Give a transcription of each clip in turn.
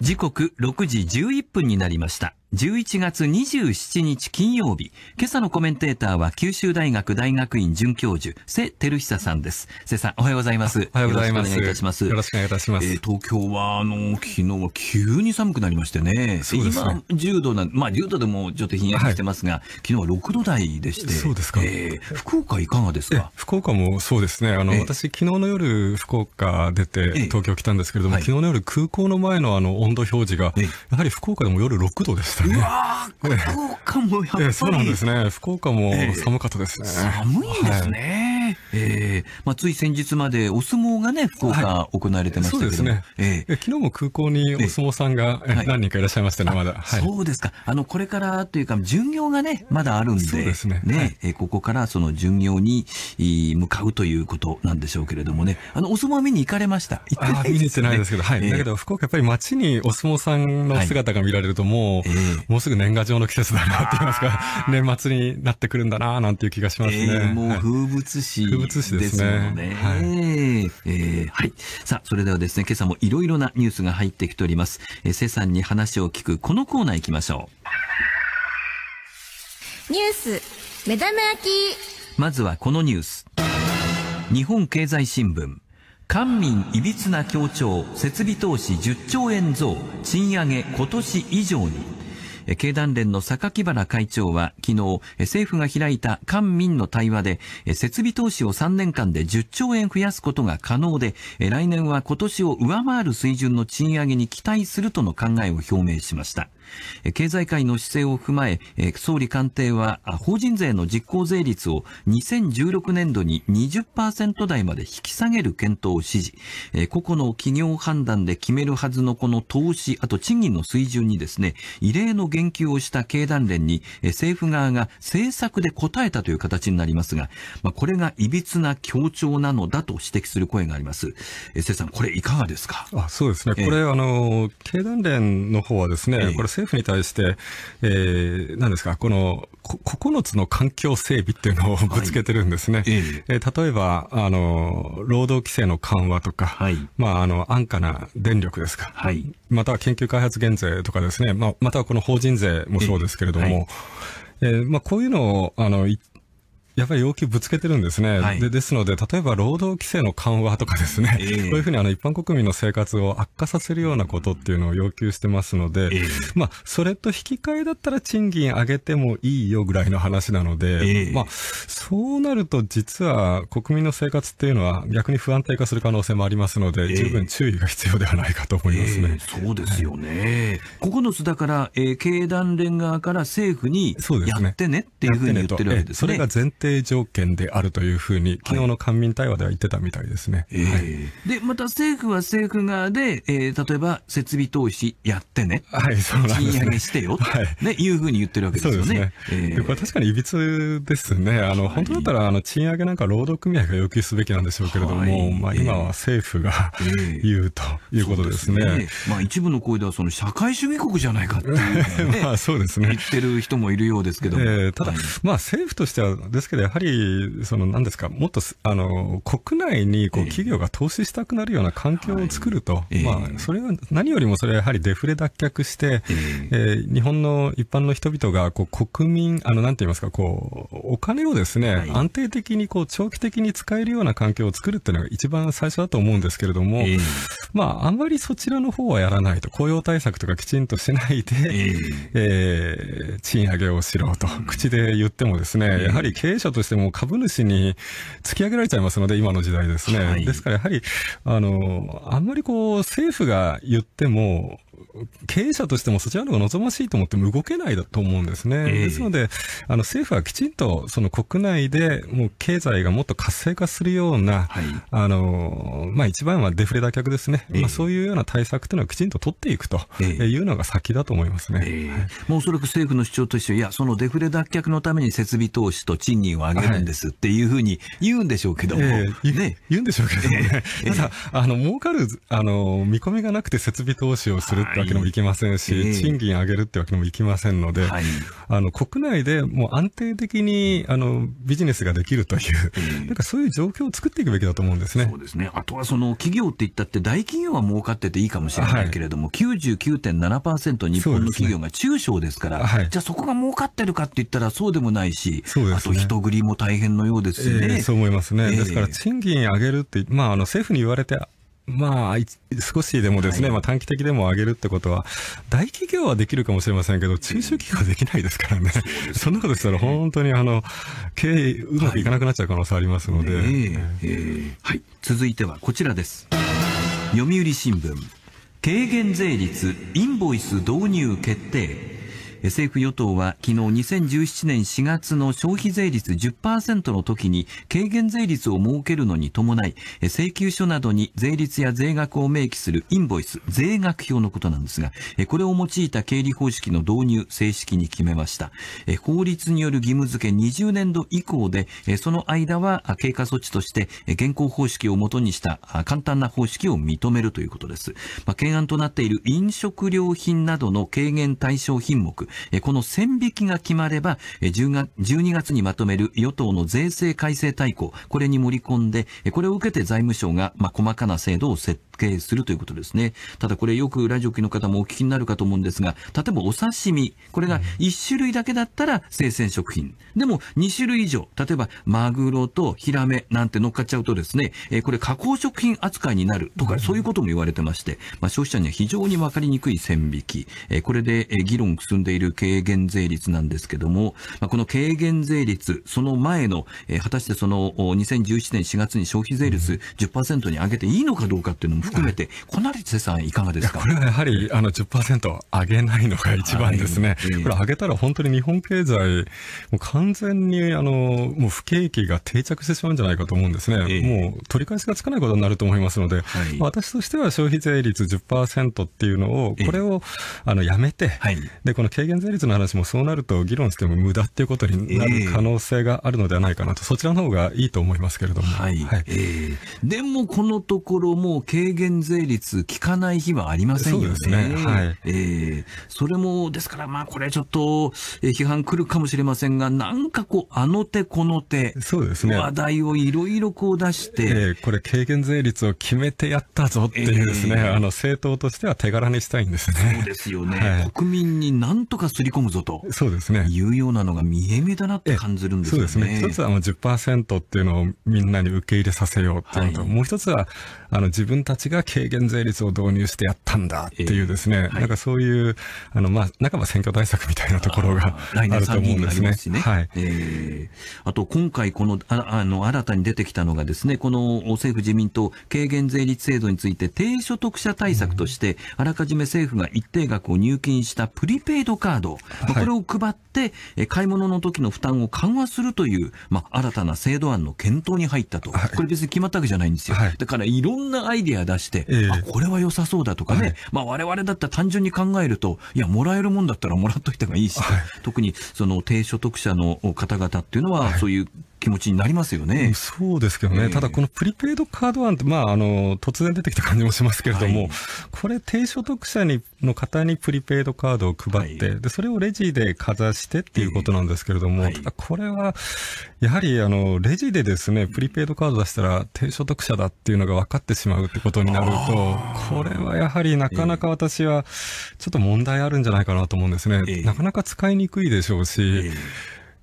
時刻6時11分になりました。11月27日金曜日、今朝のコメンテーターは九州大学大学院准教授、瀬照久さんです。瀬さん、おはようございます。おはようございます。よろしくお願いいたします。よろしくお願いいたします。えー、東京は、あの、昨日は急に寒くなりましてね。そうですね。今、10度な、まあ10度でもちょっとひんやりしてますが、はい、昨日は6度台でして。そうですか。えー、福岡いかがですか福岡もそうですね。あの、私、昨日の夜、福岡出て東京来たんですけれども、はい、昨日の夜空港の前のあの温度表示が、やはり福岡でも夜6度です。したね。福岡もやっぱり、えそうなんですね。福岡も寒かったですね。寒いんですね。はいえーまあ、つい先日までお相撲がね、福岡、行われてましたけど、はい、そうですね、えー、昨日も空港にお相撲さんが、何人かいらっしゃいましたね、まだ、はい、そうですかあの、これからというか、巡業がね、まだあるんで、そうですねね、はい、ここからその巡業に向かうということなんでしょうけれどもね、あのお相撲見に行かれました、行ってないです、ね、見に行ってないですけど、はい、えー、だけど、福岡、やっぱり街にお相撲さんの姿が見られると、もう、はいえー、もうすぐ年賀状の季節だなって言いますか、年末になってくるんだななんていう気がしますね。えー、もう風物詩写しですね。ですね。はい、えー、はい。さあ、それではですね、今朝もいろいろなニュースが入ってきております。えー、瀬さんに話を聞く、このコーナー行きましょう。ニュース、目玉焼き。まずはこのニュース。日本経済新聞。官民いびつな協調、設備投資10兆円増、賃上げ今年以上に。経団連の榊原会長は昨日、政府が開いた官民の対話で、設備投資を3年間で10兆円増やすことが可能で、来年は今年を上回る水準の賃上げに期待するとの考えを表明しました。経済界の姿勢を踏まえ、総理官邸は法人税の実効税率を2016年度に20%台まで引き下げる検討を指示、個々の企業判断で決めるはずのこの投資、あと賃金の水準にですね、異例の言及をした経団連に政府側が政策で答えたという形になりますが、これが歪な協調なのだと指摘する声があります。瀬さん、これいかがですかあそうですね。これ、えー、あの、経団連の方はですね、えー、これ政府に対して、えー、何ですか、この、9つの環境整備っていうのをぶつけてるんですね。はい、えー、例えば、あの、労働規制の緩和とか、はい、まあ、あの、安価な電力ですか、はい、または研究開発減税とかですね、まあ、またはこの法人税もそうですけれども、えーはいえーまあ、こういうのをあのやっぱり要求ぶつけてるんですね、はい、でですので、例えば労働規制の緩和とかですね、えー、こういうふうにあの一般国民の生活を悪化させるようなことっていうのを要求してますので、えー、まあ、それと引き換えだったら賃金上げてもいいよぐらいの話なので、えー、まあ、そうなると、実は国民の生活っていうのは逆に不安定化する可能性もありますので、十分注意が必要ではないかと思いますね、そうですよね。はい、9つだから、えー、経団連側から政府にやってねっていうふうに言ってるわけですね。すねそれが前提定条件であるというふうに、昨日の官民対話では言ってたみたいですね。はい、えー、で、また政府は政府側で、えー、例えば設備投資やってね。はい、そうなんです、ね、賃上げしてよ。はい。ね、いうふうに言ってるわけですよね。そうですね。えー、これ確かにいびつですね。あの、本当だったら、あの、賃上げなんか労働組合が要求すべきなんでしょうけれども、はい、まあ今は政府が、えー、言うということですね。すねまあ一部の声では、その社会主義国じゃないかっていう、ね、まあそうですね。言ってる人もいるようですけども。えー、ただ、まあ政府としては、ですけどで、やはり、その、なんですか、もっと、あの、国内に、こう、企業が投資したくなるような環境を作ると、えー、まあ、それが、何よりもそれはやはりデフレ脱却して、えー、えー、日本の一般の人々が、こう、国民、あの、なんて言いますか、こう、お金をですね、はい、安定的に、こう、長期的に使えるような環境を作るっていうのが一番最初だと思うんですけれども、えー、まあ、あんまりそちらの方はやらないと、雇用対策とかきちんとしないで、えー、えー、賃上げをしろと、口で言ってもですね、やはり経営者者としても株主に突き上げられちゃいますので、今の時代ですね。はい、ですからやはり、あの、あんまりこう、政府が言っても、経営者としてもそちらの方が望ましいと思っても動けないだと思うんですね。えー、ですので、あの政府はきちんとその国内でもう経済がもっと活性化するような、はい、あの、まあ一番はデフレ脱却ですね。えー、まあそういうような対策というのはきちんと取っていくというのが先だと思いますね。えー、もうおそらく政府の主張としていや、そのデフレ脱却のために設備投資と賃金を上げるんですっていうふうに言うんでしょうけども。えー、ね、言うんでしょうけどね。ただ、あの、儲かる、あの、見込みがなくて設備投資をするってわけにもいきませんし、はい、賃金上げるってわけにもいきませんので、はい、あの国内でもう安定的にあのビジネスができるという、なんかそういう状況を作っていくべきだと思うんですね。そうですねあとはその企業って言ったって、大企業は儲かってていいかもしれないけれども、はい、99.7%日本の企業が中小ですから、ねはい、じゃあそこが儲かってるかって言ったらそうでもないし、ね、あと人繰りも大変のようですね、えー、そう思いますね。ですから賃金上げるって、まあ、あの政府に言われてまあ、少しでもですね、はい、まあ、短期的でも上げるってことは、大企業はできるかもしれませんけど、中小企業はできないですからね、そんなことしたら、本当にあの経営、うまくいかなくなっちゃう可能性ありますので、はい、続いてはこちらです。読売新聞軽減税率インボイス導入決定政府与党は昨日2017年4月の消費税率10%の時に軽減税率を設けるのに伴い、請求書などに税率や税額を明記するインボイス、税額表のことなんですが、これを用いた経理方式の導入、正式に決めました。法律による義務付け20年度以降で、その間は経過措置として現行方式をもとにした簡単な方式を認めるということです。まあ、懸案となっている飲食料品などの軽減対象品目、え、この線引きが決まれば、12月にまとめる与党の税制改正大綱、これに盛り込んで、これを受けて財務省が、まあ、細かな制度を設計するということですね。ただこれよくラジオ機の方もお聞きになるかと思うんですが、例えばお刺身、これが1種類だけだったら生鮮食品。でも2種類以上、例えばマグロとヒラメなんて乗っかっちゃうとですね、これ加工食品扱いになるとか、そういうことも言われてまして、まあ、消費者には非常にわかりにくい線引き、これで議論進んでいるいる軽減税率なんですけども、この軽減税率、その前の、果たしてその2017年4月に消費税率10%に上げていいのかどうかっていうのも含めて、こなりつさん、いかがですかこれはやはりあの10%上げないのが一番ですね、はい、これ、上げたら本当に日本経済、もう完全にあのもう不景気が定着してしまうんじゃないかと思うんですね、ええ、もう取り返しがつかないことになると思いますので、はい、私としては消費税率10%っていうのを、これをあのやめて、はい、でこの軽減税率の話もそうなると議論しても無駄っていうことになる可能性があるのではないかなと、えー、そちらの方がいいと思いますけれども。はい。はい、えー、でもこのところもう軽減税率効かない日はありませんよね。そうですね。はい。えー、それも、ですからまあこれちょっと批判来るかもしれませんが、なんかこう、あの手この手、そうですね。話題をいろいろこう出して。えー、これ軽減税率を決めてやったぞっていうですね、えー、あの政党としては手柄にしたいんですね。そうですよね。はい、国民になんととかすり込むぞとそうですねいうようなのが見え目だなって感じるんですよね。そうですね一つはあの10%っていうのをみんなに受け入れさせようっていうのと、はい、もう一つはあの自分たちが軽減税率を導入してやったんだっていうですね、えーはい、なんかそういうあの、まあ、半ば選挙対策みたいなところがあると思うんですね。すねはいえー、あと今回このああの新たに出てきたのがですねこの政府自民党軽減税率制度について低所得者対策として、あらかじめ政府が一定額を入金したプリペイドカカード、これを配って、買い物の時の負担を緩和するという、まあ、新たな制度案の検討に入ったと、はい、これ別に決まったわけじゃないんですよ、はい、だからいろんなアイディア出して、えー、あこれは良さそうだとかね、われまれ我々だったら単純に考えると、いや、もらえるもんだったらもらっといた方がいいし、特にその低所得者の方々っていうのは、そういう気持ちになりますよね。そうですけどね、えー、ただこのプリペイドカード案って、まあ、あの、突然出てきた感じもしますけれども、はい、これ、低所得者にの方にプリペイドカードを配って、はい、で、それをレジでかざしてっていうことなんですけれども、えー、ただこれは、やはり、あの、レジでですね、プリペイドカード出したら低所得者だっていうのが分かってしまうってことになると、これはやはりなかなか私は、ちょっと問題あるんじゃないかなと思うんですね。えー、なかなか使いにくいでしょうし、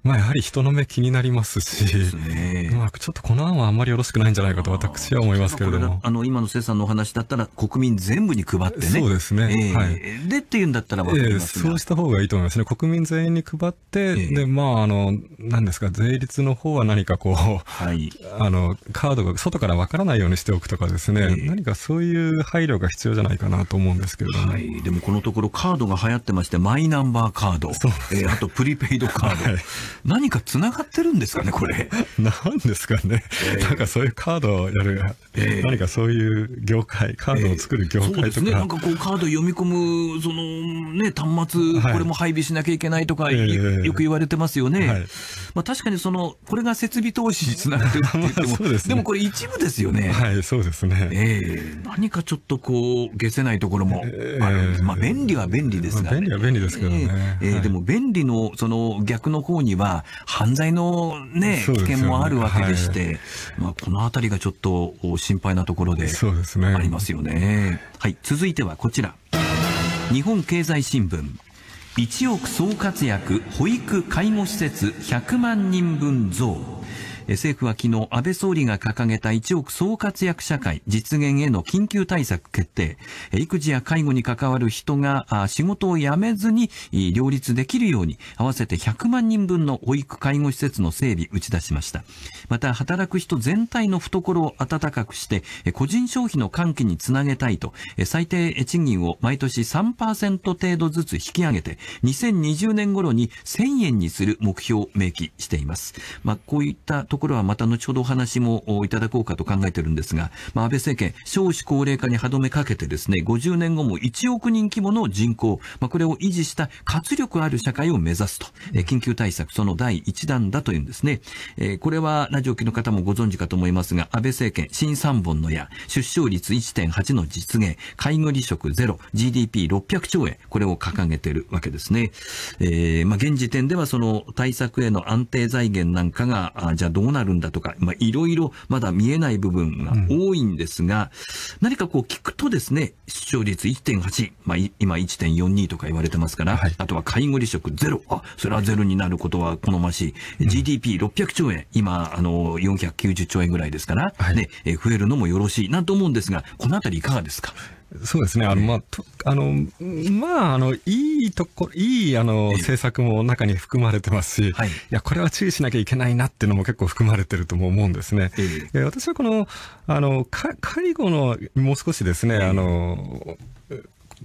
まあやはり人の目気になりますし、ね、まあちょっとこの案はあんまりよろしくないんじゃないかと私は思いますけれども。あの、今の生産のお話だったら国民全部に配ってね。そうですね。えー、はい。でっていうんだったらかります、えー、そうした方がいいと思いますね。国民全員に配って、えー、で、まああの、なんですか、税率の方は何かこう、はい。あの、カードが外からわからないようにしておくとかですね、何かそういう配慮が必要じゃないかなと思うんですけれども。はい。でもこのところカードが流行ってまして、マイナンバーカード。そう、ね、えー、あとプリペイドカード。はい何かつながってるんですかね、これ。なんですかね、えー、なんかそういうカードをやる、えー、何かそういう業界、カードを作る業界とか、えー、そうですね、なんかこう、カード読み込む、そのね、端末、これも配備しなきゃいけないとか、よく言われてますよね。はい、まあ、確かにその、これが設備投資につながってるって言っても、でね、でもこれ一部ですよね。はい、そうですね。えー、何かちょっとこう、消せないところもあるんです。まあ、便利は便利ですが、ね、便利は便利ですけどね。えー、はい、でも便利の、その逆の方には、犯罪の、ね、危険もあるわけでして、ねはい、まあ、この辺りがちょっと心配なところでありますよね。ねはい、続いてはこちら日本経済新聞1億総活躍保育・介護施設100万人分増。政府は昨日安倍総理が掲げた1億総活躍社会実現への緊急対策決定育児や介護に関わる人が仕事を辞めずに両立できるように合わせて100万人分の保育介護施設の整備打ち出しましたまた働く人全体の懐を温かくして個人消費の喚起につなげたいと最低賃金を毎年3%程度ずつ引き上げて2020年頃に1000円にする目標を明記しています、まあ、こういったところはまた後ほどお話もいただこうかと考えてるんですが、まあ、安倍政権、少子高齢化に歯止めかけてですね、50年後も1億人規模の人口、まあ、これを維持した活力ある社会を目指すと、え緊急対策、その第1弾だというんですね。えこれはラジオ機の方もご存知かと思いますが、安倍政権、新三本の矢、出生率1.8の実現、介護離職ゼロ、GDP600 兆円、これを掲げているわけですね。えー、まあ、現時点ではその対策への安定財源なんかが、あじゃあどううなるんだとか、まあ、いろいろまだ見えない部分が多いんですが、うん、何かこう聞くとですね、出生率1.8、まあ、今1.42とか言われてますから、はい、あとは介護離職ゼロ、あ、それはゼロになることは好ましい。うん、GDP600 兆円、今、あの、490兆円ぐらいですから、はい、ね、増えるのもよろしいなと思うんですが、このあたりいかがですかそうですね。あの、まあ、とあの、まあ、あの、いいところ、いい、あの、政策も中に含まれてますし、はい、いや、これは注意しなきゃいけないなっていうのも結構含まれてるとも思うんですね。え私はこの、あの、介護の、もう少しですね、あの、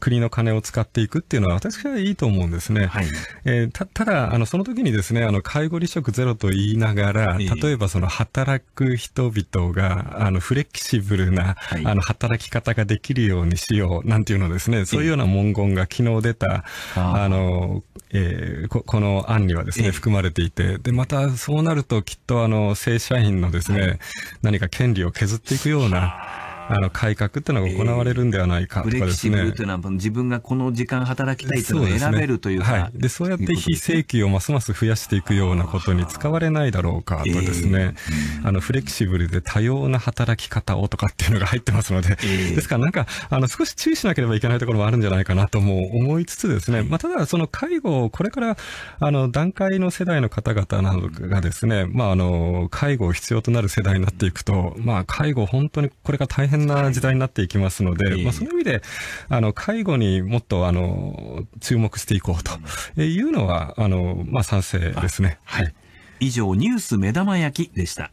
国の金を使っていくっていうのは私はいいと思うんですね。はい、えー、ただあのその時にですねあの介護離職ゼロと言いながら例えばその働く人々があのフレキシブルな、はい、あの働き方ができるようにしようなんていうのですねそういうような文言が昨日出た、あのえー、ここの案にはですね含まれていてでまたそうなるときっとあの正社員のですね、何か権利を削っていくようなあの改革っていうのが行われるんではないかとかですね。えー、ブレキシブルというのは自分がこの時間働きたいというのを選べるというか。うね、はい。で、そうやって非正規をますます増やしていくようなことに使われないだろうかとですね、えー、あの、フレキシブルで多様な働き方をとかっていうのが入ってますので、えー、ですからなんか、あの、少し注意しなければいけないところもあるんじゃないかなとも思いつつですね、まあ、ただ、その介護をこれから、あの、段階の世代の方々などがですね、まあ、あの、介護を必要となる世代になっていくと、まあ、介護本当にこれが大変変な時代になっていきますので、はい、まあ、そういう意味で、あの、介護にもっと、あの、注目していこうというのは、あの、まあ、賛成ですね。はい。以上、ニュース目玉焼きでした。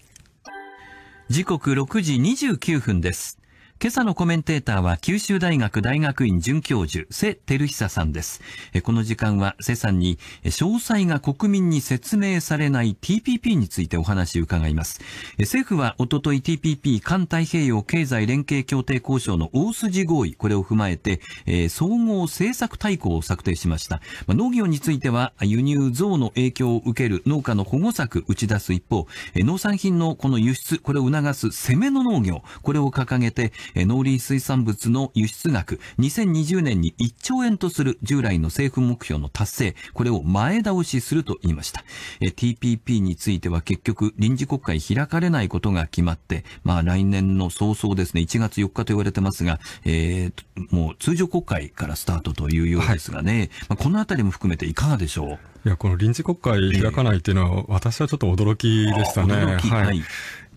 時刻6時29分です。今朝のコメンテーターは九州大学大学院准教授、瀬照久さんです。この時間は瀬さんに、詳細が国民に説明されない TPP についてお話を伺います。政府はおととい TPP 環太平洋経済連携協定交渉の大筋合意、これを踏まえて、総合政策大綱を策定しました。農業については輸入増の影響を受ける農家の保護策打ち出す一方、農産品のこの輸出、これを促す攻めの農業、これを掲げて、農林水産物の輸出額、2020年に1兆円とする従来の政府目標の達成、これを前倒しすると言いました。TPP については結局臨時国会開かれないことが決まって、まあ来年の早々ですね、1月4日と言われてますが、えー、もう通常国会からスタートというようですがね、はい、このあたりも含めていかがでしょういや、この臨時国会開かないっていうのは、私はちょっと驚きでしたね。はい、はい、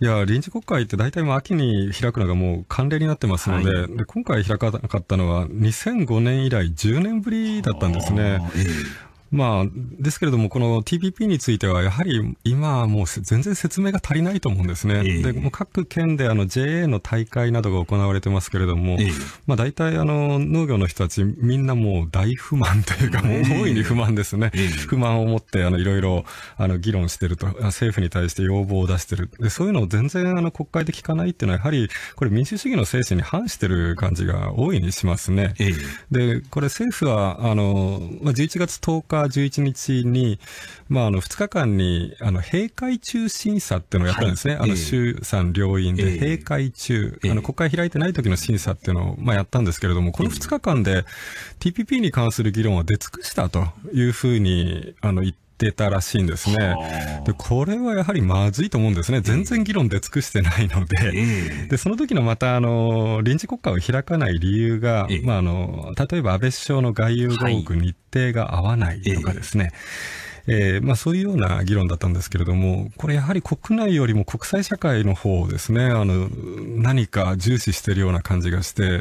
いや、臨時国会って大体もう秋に開くのがもう慣例になってますので、はい、で今回開かなかったのは2005年以来10年ぶりだったんですね。まあ、ですけれども、この TPP については、やはり今、もう全然説明が足りないと思うんですね。えー、でもう各県であの JA の大会などが行われてますけれども、えー、まあ、大体あの農業の人たち、みんなもう大不満というか、もう大いに不満ですね。えー、不満を持ってあのいろいろあの議論してると、政府に対して要望を出してる。でそういうのを全然あの国会で聞かないっていうのは、やはりこれ民主主義の精神に反してる感じが大いにしますね。で、これ政府はあの、まあ、11月10日日、11日に、まあ、あの、2日間に、あの、閉会中審査っていうのをやったんですね。はい、あの、衆参両院で、閉会中、えーえー、あの、国会開いてない時の審査っていうのを、まあ、やったんですけれども、この2日間で、TPP に関する議論は出尽くしたというふうに、あの、言って、ってたらしいんですね。で、これはやはりまずいと思うんですね。全然議論で尽くしてないので。えー、で、その時のまた、あの、臨時国会を開かない理由が、えー、まあ、あの、例えば安倍首相の外遊5億日程が合わないとかですね。えー、まあ、そういうような議論だったんですけれども、これやはり国内よりも国際社会の方ですね、あの、何か重視しているような感じがして、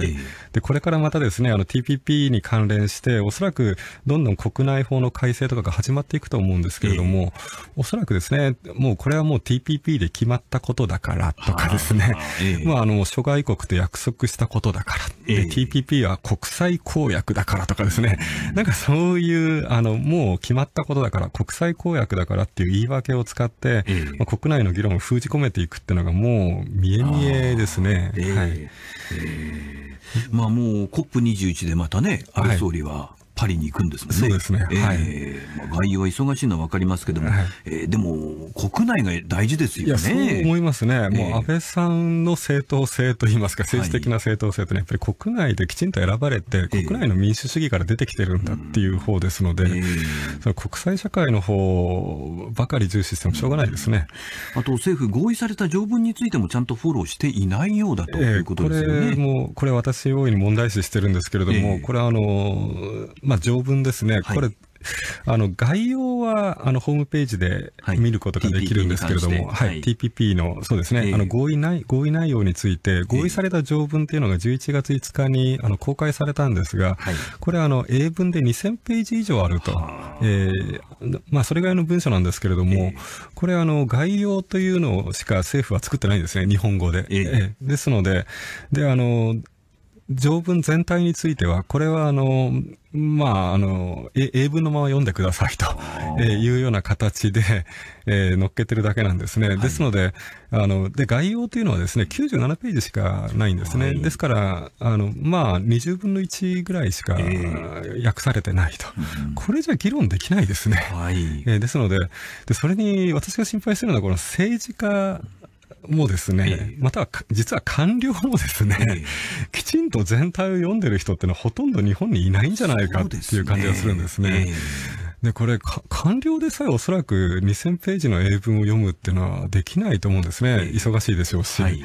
で、これからまたですね、あの TPP に関連して、おそらくどんどん国内法の改正とかが始まっていくと思うんですけれども、おそらくですね、もうこれはもう TPP で決まったことだからとかですね、まあ、あの、諸外国と約束したことだから、で、TPP は国際公約だからとかですね、なんかそういう、あの、もう決まったことだから、国際公約だからっていう言い訳を使って、えー、まあ、国内の議論を封じ込めていくっていうのがもう見え見えですね。えー、はい、えー、まあもう COP21 でまたね、安倍総理は、はいパリに行くんですもんね。そうですね。はい、えー、まあ、外遊は忙しいのはわかりますけども、はい、えー、でも、国内が大事ですよね。そう思いますね。えー、もう安倍さんの正当性といいますか、政治的な正当性というのは、やっぱり国内できちんと選ばれて、国内の民主主義から出てきてるんだっていう方ですので、えー、その国際社会の方ばかり重視してもしょうがないですね。あと、政府合意された条文についてもちゃんとフォローしていないようだということですよね。えー、これも、これ私大いに問題視してるんですけれども、これあの、まあ、条文ですね、はい、これ、あの概要はあのホームページで見ることができるんですけれども、はい、TPP のそうですね、あの合意内合意内容について、合意された条文というのが11月5日にあの公開されたんですが、これあの、英文で2000ページ以上あると、えーまあ、それぐらいの文書なんですけれども、これあの、概要というのしか政府は作ってないんですね、日本語で。えー、ですのでであの条文全体については、これはあの、まあ、あの、英文のまま読んでくださいと、えいうような形で、えー、乗っけてるだけなんですね。はい、ですので、あの、で、概要というのはですね、97ページしかないんですね。はい、ですから、あの、まあ、20分の1ぐらいしか訳されてないと。えー、これじゃ議論できないですね。はい、えー、ですのでで、それに私が心配するのは、この政治家もですね、えまたは実は官僚もですね、えきちんと全体を読んでる人ってのはほとんど日本にいないんじゃないかっていう感じがするんですね。で、これ官僚でさえおそらく2000ページの英文を読むっていうのはできないと思うんですね。忙しいでしょうし。はい、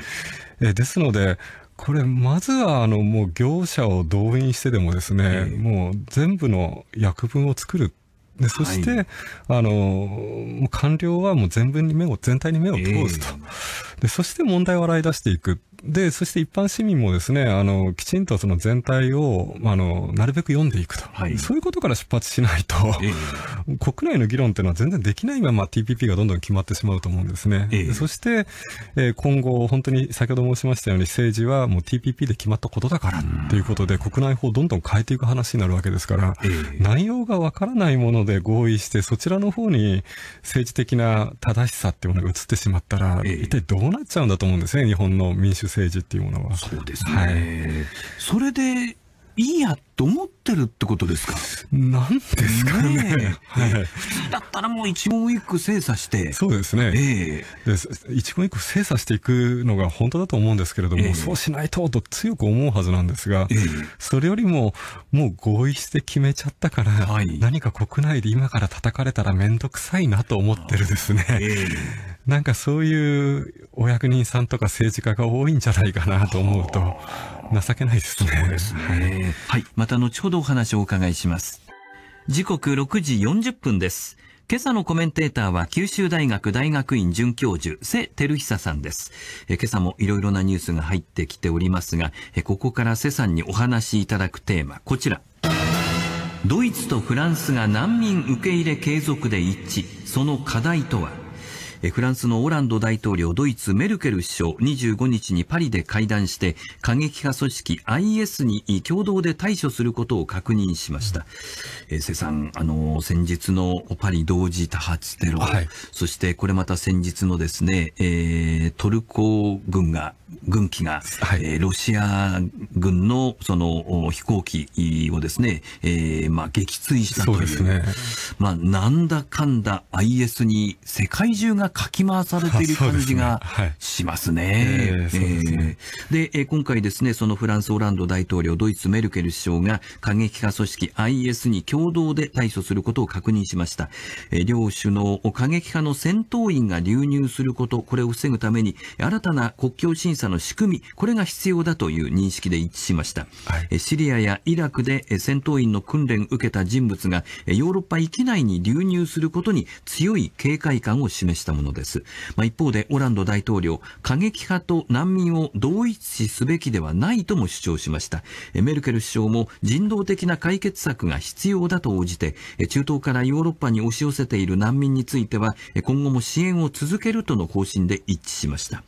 えですので、これ、まずは、あの、もう業者を動員してでもですね、もう全部の訳文を作るでそして、はい、あの官僚はもう全文に目を全体に目を通すと、えー、でそして問題を洗い出していくで、そして一般市民もですね、あの、きちんとその全体を、あの、なるべく読んでいくと。はい、そういうことから出発しないと、えー、国内の議論っていうのは全然できないまま TPP がどんどん決まってしまうと思うんですね。えー、そして、えー、今後、本当に先ほど申しましたように政治はもう TPP で決まったことだからということで、国内法をどんどん変えていく話になるわけですから、えー、内容がわからないもので合意して、そちらの方に政治的な正しさっていうものが移ってしまったら、一体どうなっちゃうんだと思うんですね、日本の民主政治っていうものは。そうですね。はい、それでいいやと思ってるってことですかなんですかね、ね、はい、普通だったらもう一問一句精査してそうですね、えー、で一問一句精査していくのが本当だと思うんですけれども、えー、そうしないとと強く思うはずなんですが、えー、それよりももう合意して決めちゃったから、はい、何か国内で今から叩かれたら面倒くさいなと思ってるですね、なんかそういうお役人さんとか政治家が多いんじゃないかなと思うと。情けないですね。そうですね。はい。また後ほどお話をお伺いします。時刻6時40分です。今朝のコメンテーターは九州大学大学院准教授、瀬照久さんです。え今朝もいろいろなニュースが入ってきておりますが、えここから瀬さんにお話しいただくテーマ、こちら。ドイツとフランスが難民受け入れ継続で一致。その課題とはフランスのオランド大統領、ドイツメルケル首相、25日にパリで会談して、過激派組織 IS に共同で対処することを確認しました。えー、瀬さん、あの、先日のパリ同時多発テロ、はい、そしてこれまた先日のですね、えー、トルコ軍が、軍機が、はい、えー、ロシア軍のその飛行機をですね、えー、まあ撃墜したという。そうですね。まあ、なんだかんだ IS に世界中がかき回されている感じがしますね。で、今回ですね、そのフランス・オランド大統領、ドイツ・メルケル首相が過激派組織 IS に共同で対処することを確認しました。両首脳、過激派の戦闘員が流入すること、これを防ぐために、新たな国境審査の仕組み、これが必要だという認識で一致しました。はい、シリアやイラクで戦闘員の訓練を受けた人物が、ヨーロッパ域内に流入することに強い警戒感を示したものです。まあ、一方で、オランド大統領、過激派と難民を同一視すべきではないとも主張しました。メルケル首相も人道的な解決策が必要だと応じて、中東からヨーロッパに押し寄せている難民については、今後も支援を続けるとの方針で一致しました。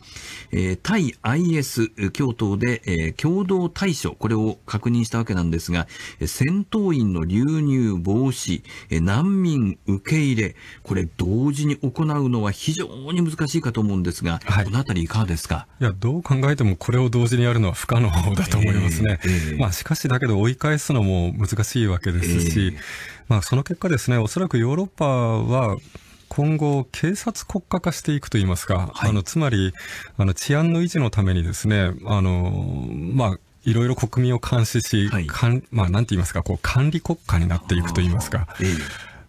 対 IS 共闘で共同対処、これを確認したわけなんですが、戦闘員の流入防止、難民受け入れ、これ同時に行うのは非常に難しいかと思うんですが、はい、このあたりいかがですかいや、どう考えてもこれを同時にやるのは不可能だと思いますね。えーえー、まあ、しかしだけど追い返すのも難しいわけですし、えー、まあ、その結果ですね、おそらくヨーロッパは、今後、警察国家化していくといいますか、はい、あのつまりあの治安の維持のためにですね、あのまあ、いろいろ国民を監視し、はい、かんまあ、なんて言いますか、こう管理国家になっていくと言いますか。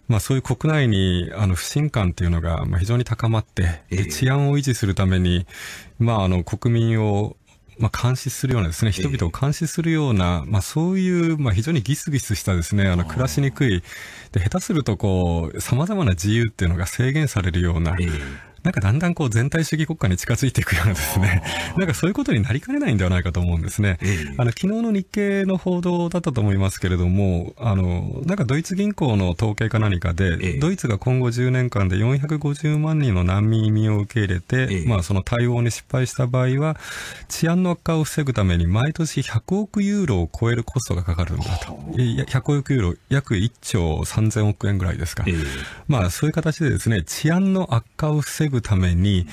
まあ、そういう国内にあの不信感というのが非常に高まって、えー、治安を維持するために、まあ、あの国民をまあ、監視するようなですね、人々を監視するような、まあ、そういう、まあ、非常にギスギスしたですね、あの、暮らしにくい、で、下手すると、こう、様々な自由っていうのが制限されるような、なんかだんだんこう全体主義国家に近づいていくようなですね、なんかそういうことになりかねないんではないかと思うんですね。あの、昨日の日経の報道だったと思いますけれども、あの、なんかドイツ銀行の統計か何かで、ドイツが今後10年間で450万人の難民移民を受け入れて、まあその対応に失敗した場合は、治安の悪化を防ぐために毎年100億ユーロを超えるコストがかかるんだと。100億ユーロ、約1兆3000億円ぐらいですか。まあそういう形でですね、治安の悪化を防ぐぐために、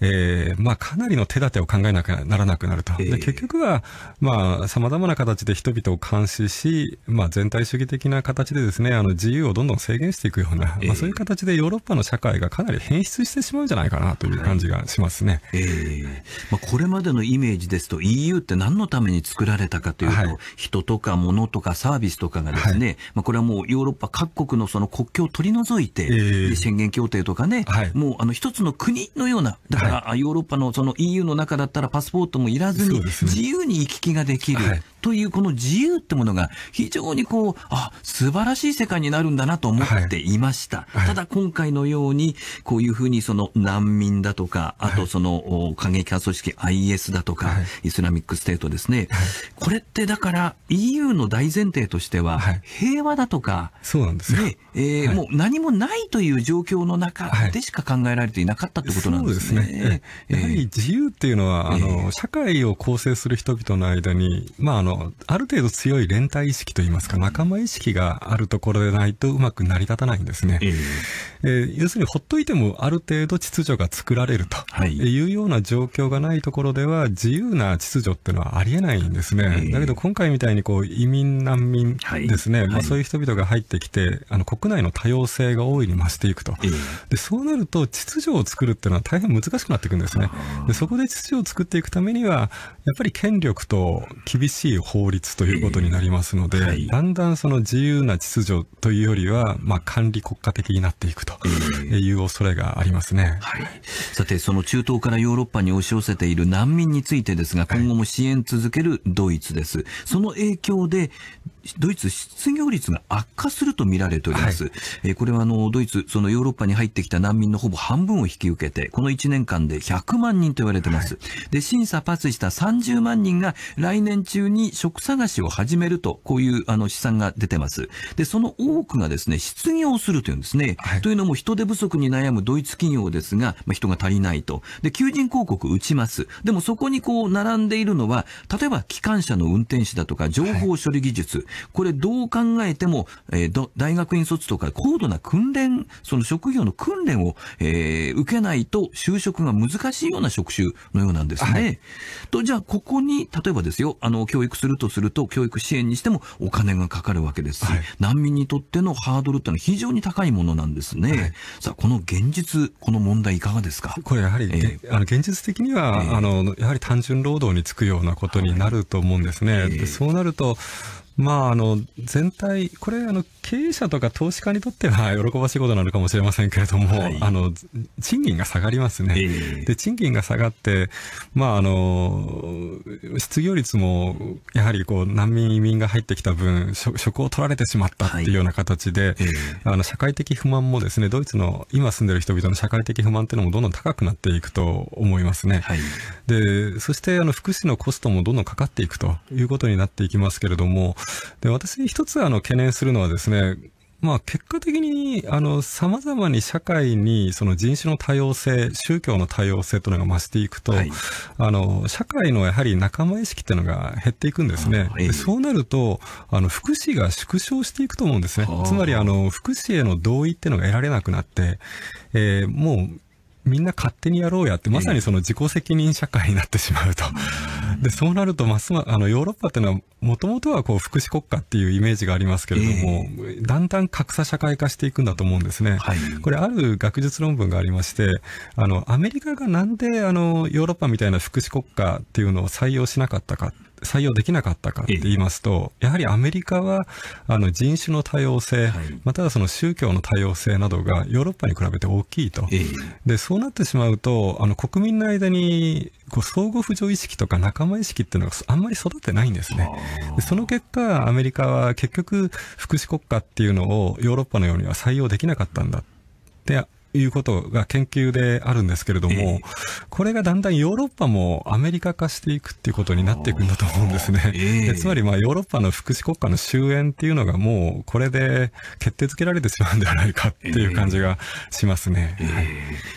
えー、まあ、かなりの手立てを考えなきゃならなくなると。で結局は、まあ、まな形で人々を監視し、まあ、全体主義的な形でですね、あの、自由をどんどん制限していくような、まあ、そういう形でヨーロッパの社会がかなり変質してしまうんじゃないかなという感じがしますね。はい、えー、まあ、これまでのイメージですと EU って何のために作られたかというと、はい、人とか物とかサービスとかがですね、はい、まあ、これはもうヨーロッパ各国のその国境を取り除いて、えー、宣言協定とかね、もうあの一つの国のような、だかはい、ヨーロッパのその EU の中だったらパスポートもいらずに自由に行き来ができる、はい、というこの自由ってものが非常にこう、あ、素晴らしい世界になるんだなと思っていました。はいはい、ただ今回のように、こういうふうにその難民だとか、あとその過激派組織 IS だとか、イスラミックステートですね。これってだから EU の大前提としては、平和だとか、そうなんですね。えーもう何もないという状況の中でしか考えられていなかったってことなんですね。そうですね。やはり自由っていうのは、あの、社会を構成する人々の間に、まあ、あの、の、ある程度強い連帯意識といいますか、仲間意識があるところでないとうまく成り立たないんですね。えー、えー、要するに、ほっといてもある程度秩序が作られるというような状況がないところでは、自由な秩序っていうのはありえないんですね。えー、だけど、今回みたいにこう移民、難民ですね、はい、まあ、そういう人々が入ってきて、あの国内の多様性が大いに増していくと。えー、でそうなると、秩序を作るっていうのは大変難しくなっていくんですね。でそこで秩序を作っていくためには、やっぱり権力と厳しいる法律ということになりますので、えーはい、だんだんその自由な秩序というよりは、まあ、管理国家的になっていくという恐れがありますね、えー、はい、さて、その中東からヨーロッパに押し寄せている難民についてですが、今後も支援続けるドイツです。その影響でドイツ失業率が悪化すると見られております。はい、えこれはあのドイツ、そのヨーロッパに入ってきた難民のほぼ半分を引き受けて、この1年間で100万人と言われてます。はい、で、審査パスした30万人が来年中に職探しを始めると、こういうあの試算が出てます。で、その多くがですね、失業するというんですね。はい、というのも人手不足に悩むドイツ企業ですが、まあ、人が足りないと。で、求人広告打ちます。でもそこにこう並んでいるのは、例えば機関車の運転手だとか、情報処理技術。はい、これどう考えても、えー、大学院卒とか高度な訓練、その職業の訓練を、えー、受けないと就職が難しいような職種のようなんですね。はい、と、じゃあここに、例えばですよ、あの、教育するとすると、教育支援にしてもお金がかかるわけですし、はい、難民にとってのハードルってのは非常に高いものなんですね。はい、さあ、この現実、この問題いかがですかこれやはり、えー、あの現実的には、えー、あの、やはり単純労働につくようなことになると思うんですね。えー、そうなると、まあ、あの、全体、これ、あの、経営者とか投資家にとっては 喜ばしいことなのかもしれませんけれども、はい、あの、賃金が下がりますね。えー、で、賃金が下がって、まあ、あの、失業率も、やはりこう、難民移民が入ってきた分、職を取られてしまったっていうような形で、はいえー、あの、社会的不満もですね、ドイツの今住んでる人々の社会的不満っていうのもどんどん高くなっていくと思いますね。はい、で、そして、あの、福祉のコストもどんどんかかっていくということになっていきますけれども、で、私一つあの懸念するのはですね、まあ結果的に、あの、様々に社会にその人種の多様性、宗教の多様性というのが増していくと、はい、あの、社会のやはり仲間意識っていうのが減っていくんですね。はい、そうなると、あの、福祉が縮小していくと思うんですね。つまり、あの、福祉への同意っていうのが得られなくなって、えー、もう、みんな勝手にやろうやって、まさにその自己責任社会になってしまうと。で、そうなると、ますま、あの、ヨーロッパっていうのは、もともとはこう、福祉国家っていうイメージがありますけれども、えー、だんだん格差社会化していくんだと思うんですね。はい、これ、ある学術論文がありまして、あの、アメリカがなんで、あの、ヨーロッパみたいな福祉国家っていうのを採用しなかったか採用できなかったかって言いますと、やはりアメリカはあの人種の多様性、またはその宗教の多様性などがヨーロッパに比べて大きいと、でそうなってしまうと、あの国民の間にこう相互扶助意識とか仲間意識っていうのがあんまり育ってないんですね。でその結果、アメリカは結局、福祉国家っていうのをヨーロッパのようには採用できなかったんだっていうことが研究であるんですけれども、これがだんだんヨーロッパもアメリカ化していくっていうことになっていくんだと思うんですね。えー、つまりまあヨーロッパの福祉国家の終焉っていうのがもうこれで決定づけられてしまうんではないかっていう感じがしますね。えーはい、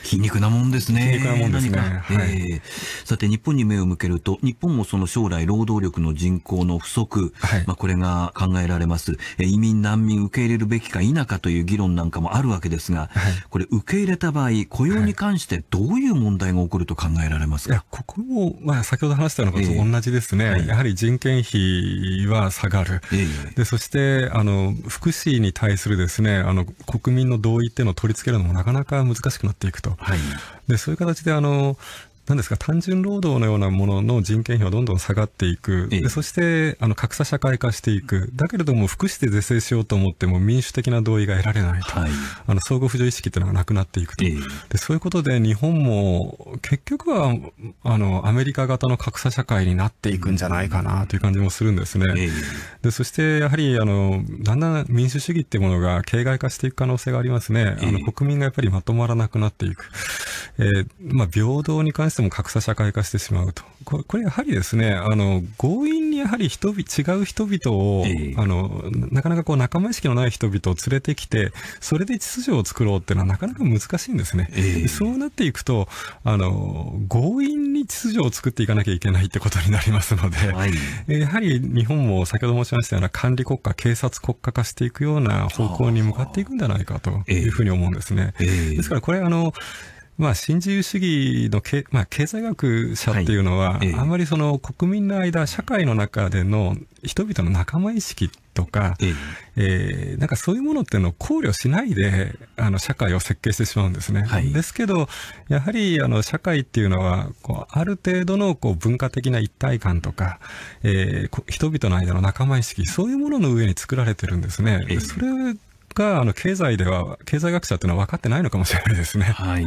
皮肉なもんですね。皮肉なもんですね。はい、さて日本に目を向けると、日本もその将来労働力の人口の不足、はい、まあこれが考えられます。移民難民受け入れるべきか否かという議論なんかもあるわけですが、はい、これ受受け入れた場合、雇用に関してどういう問題が起こると考えられますか、はい、ここも、まあ、先ほど話したのと同じですね、えーはい、やはり人件費は下がる、えー、でそしてあの福祉に対するですねあの国民の同意っていうのを取り付けるのもなかなか難しくなっていくと、はい、でそういう形であのなんですか単純労働のようなものの人件費はどんどん下がっていく、でそしてあの格差社会化していく、だけれども、福祉で是正しようと思っても民主的な同意が得られないと、はい、あの相互扶助意識というのがなくなっていくと、で、そういうことで日本も結局はあのアメリカ型の格差社会になっていくんじゃないかなという感じもするんですね。でそしてやはりあのだんだん民主主義っていうものが形骸化していく可能性がありますね、あの国民がやっぱりまとまらなくなっていく。えーまあ、平等に関しても格差社会化してしまうと。これやはりですね、あの、強引にやはり人々、違う人々を、えー、あの、なかなかこう仲間意識のない人々を連れてきて、それで秩序を作ろうっていうのはなかなか難しいんですね。えー、そうなっていくと、あの、強引に秩序を作っていかなきゃいけないってことになりますので、はい、やはり日本も先ほど申しましたような管理国家、警察国家化していくような方向に向かっていくんじゃないかというふうに思うんですね。えー、ですからこれ、あの、まあ、新自由主義のけ、まあ、経済学者っていうのは、はいええ、あんまりその国民の間、社会の中での人々の仲間意識とか、えええー、なんかそういうものっていうのを考慮しないで、あの、社会を設計してしまうんですね。はい、ですけど、やはり、あの、社会っていうのは、こう、ある程度の、こう、文化的な一体感とか、えー、人々の間の仲間意識、そういうものの上に作られてるんですね。それが、あの、経済では、経済学者っていうのは分かってないのかもしれないですね。はい。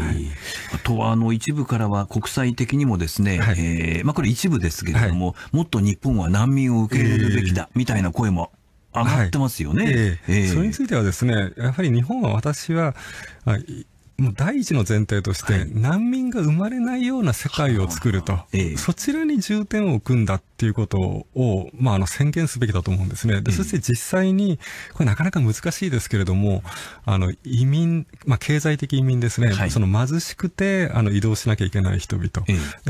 あとは、あの、一部からは国際的にもですね、はい、えー、まあ、これ一部ですけれども、はい、もっと日本は難民を受け入れるべきだ、みたいな声も上がってますよね。はい、えー、えー、それについてはですね、やはり日本は私は、もう第一の前提として、難民が生まれないような世界を作ると、そちらに重点を置くんだっていうことを、まあ、あの宣言すべきだと思うんですね。でそして実際に、これなかなか難しいですけれども、あの移民、まあ、経済的移民ですね、はい、その貧しくてあの移動しなきゃいけない人々、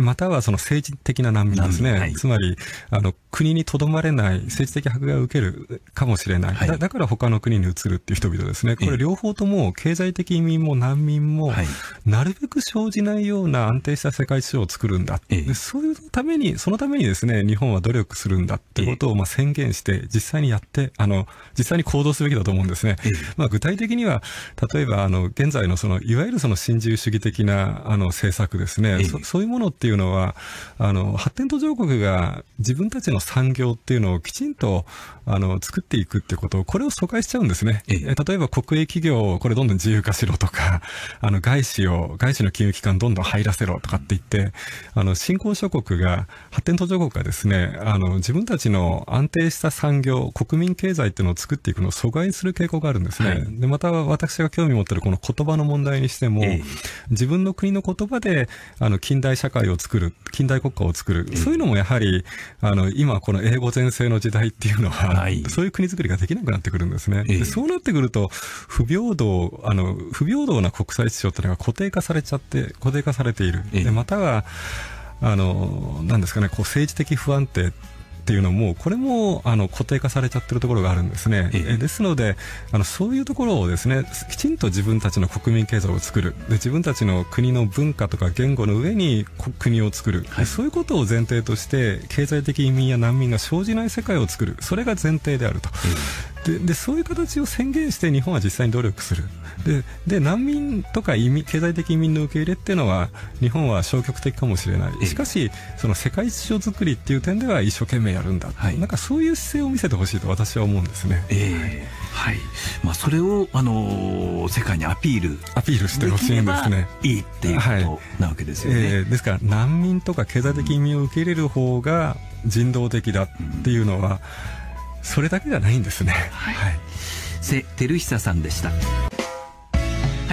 またはその政治的な難民ですね、はい、つまりあの国にとどまれない、政治的迫害を受けるかもしれない、はい、だだから他の国に移るっていう人々ですね、これ、両方とも経済的移民も難民も、なるべく生じないような安定した世界秩序を作るんだ、でそういうために、そのためにですね日本は努力するんだってことをまあ宣言して、実際にやってあの、実際に行動すべきだと思うんですね。まあ、具体的には例えばあの現在のそのいわゆるその新自由主義的なあの政策ですね、そそういうものっていうのはあの発展途上国が自分たちの産業っていうのをきちんとあの作っていくってことを、これを阻害しちゃうんですね。え例えば国営企業をこれどんどん自由化しろとか、あの外資を、外資の金融機関どんどん入らせろとかって言って、あの新興諸国が、発展途上国がですね、あの自分たちの安定した産業、国民経済っていうのを作っていくのを阻害する傾向があるんですね。はい、でまた私が興味持ってるこの言葉の問題にしても、え、自分の国の言葉であの近代社会を作る、近代国家を作る、そういうのもやはりあの今今この英語全盛の時代っていうのは、そういう国づくりができなくなってくるんですね。でそうなってくると、不平等、あの、不平等な国際秩序っていうのが固定化されちゃって、固定化されている。でまたは、あの、なんですかね、こう政治的不安定っていうのもこれもあの固定化されちゃってるところがあるんですね、えー、ですのであのそういうところをですねきちんと自分たちの国民経済を作るで自分たちの国の文化とか言語の上に国を作る、はい、そういうことを前提として経済的移民や難民が生じない世界を作るそれが前提であると。えーででそういう形を宣言して日本は実際に努力するでで難民とか移民経済的移民の受け入れっていうのは日本は消極的かもしれないしかしその世界一緒作りっていう点では一生懸命やるんだ、はい、なんかそういう姿勢を見せてほしいと私は思うんですね、えー、はい、まあ、それを、あのー、世界にアピールアピールしてほしいんですねいいっていうことなわけですよね、はい、えー、ですから難民とか経済的移民を受け入れる方が人道的だっていうのは、うんそれだけじゃないんですねはい、はい、瀬照久さんでした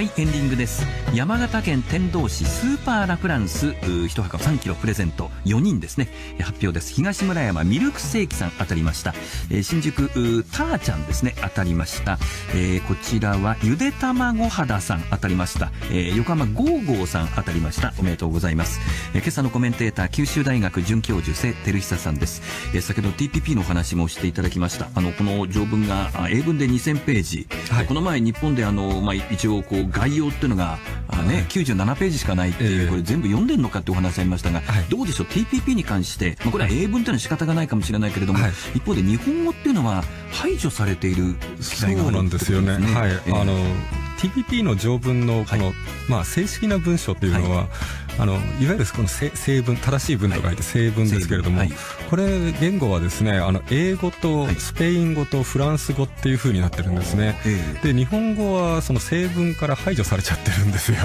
はいエンディングです山形県天童市スーパーラフランス一箱3キロプレゼント4人ですね発表です東村山ミルクセーキさん当たりました、えー、新宿ターちゃんですね当たりました、えー、こちらはゆで卵肌さん当たりました、えー、横浜ゴーゴーさん当たりましたおめでとうございます、え今朝のコメンテーター九州大学准教授瀬照久さんです、え先ほど TPP の話もしていただきましたあのこの条文が英文で2000ページ、はい、この前日本であの、まあ、一応こう概要っていうのが、あね、はい、97ページしかないっていう、これ全部読んでんのかってお話ありましたが、はい、どうでしょう、TPP に関して、まあ、これは英文というのは仕方がないかもしれないけれども、はい、一方で日本語っていうのは排除されている機会があるんですよね。はい、えー、あの TPP の条文のこの、はい、まあ、正式な文章っていうのは、はい、あのいわゆるこの成分正しい文と書いて成文ですけれども、はいはい、これ言語はですねあの英語とスペイン語とフランス語っていうふうになってるんですね、はい、で日本語はその成文から排除されちゃってるんですよ、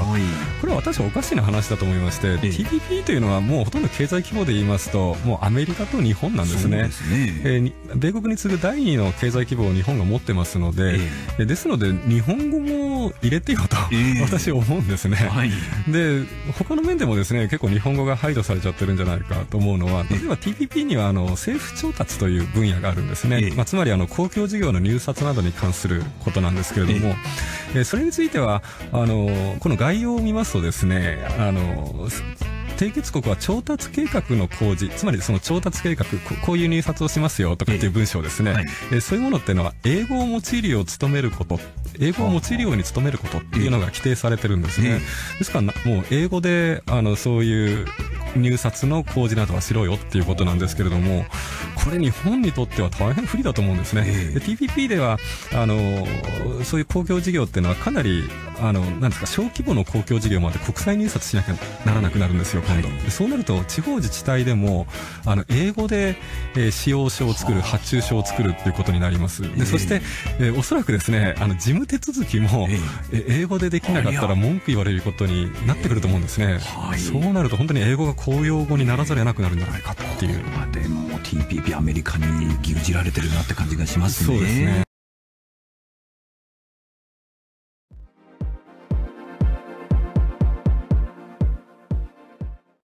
これは私おかしな話だと思いまして、TPP というのはもうほとんど経済規模で言いますともうアメリカと日本なんですねで、ね、えー、米国に次ぐ第2の経済規模を日本が持ってますので、えー、ですので日本語も入れてよと、私思うんですね、で他の面でてもですね結構日本語が排除されちゃってるんじゃないかと思うのは例えば TPP にはあの政府調達という分野があるんですね、まあ、つまりあの公共事業の入札などに関することなんですけれども、えそれについてはあのこの概要を見ますとですねあの締結国は調達計画の工事、つまりその調達計画こういう入札をしますよとかっていう文章ですね、えはい、そういうものっていうのは英語を用いるよう努めること英語を用いるように努めることっていうのが規定されてるんですね。ですから、もう英語で、あの、そういう入札の工事などはしろよっていうことなんですけれども、これ日本にとっては大変不利だと思うんですね、えー、TPP ではあのそういう公共事業っていうのはかなりあのなんですか小規模の公共事業まで国際入札しなきゃならなくなるんですよ、今度、はい、そうなると地方自治体でもあの英語で、えー、使用書を作る発注書を作るっていうことになりますで、そして、えー、おそらくですねあの事務手続きも、えー、英語でできなかったら文句言われることになってくると思うんですね、はい、そうなると本当に英語が公用語にならざるを得なくなるんじゃないかっていう。でも TPP アメリカに牛耳られてるなって感じがしますね。そうですね